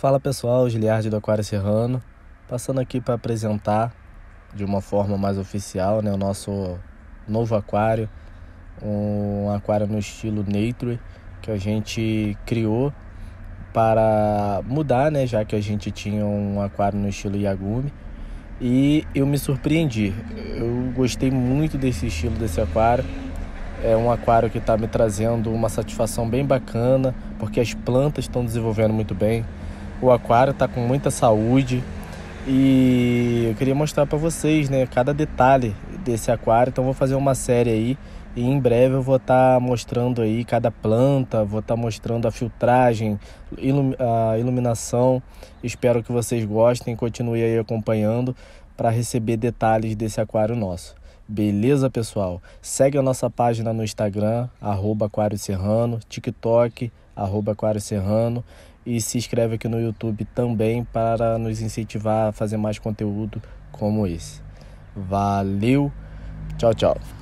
Fala pessoal, Giliardi do Aquário Serrano, passando aqui para apresentar de uma forma mais oficial né, o nosso novo aquário, um aquário no estilo Nature que a gente criou para mudar, né, já que a gente tinha um aquário no estilo Yagumi. E eu me surpreendi, eu gostei muito desse estilo desse aquário. É um aquário que está me trazendo uma satisfação bem bacana, porque as plantas estão desenvolvendo muito bem, o aquário está com muita saúde e eu queria mostrar para vocês, né, cada detalhe desse aquário. Então vou fazer uma série aí e em breve eu vou estar tá mostrando aí cada planta, vou estar tá mostrando a filtragem, ilum a iluminação. Espero que vocês gostem, continue aí acompanhando para receber detalhes desse aquário nosso. Beleza, pessoal? Segue a nossa página no Instagram, arroba Aquário Serrano, TikTok, arroba Aquário Serrano. E se inscreve aqui no YouTube também para nos incentivar a fazer mais conteúdo como esse. Valeu, tchau, tchau.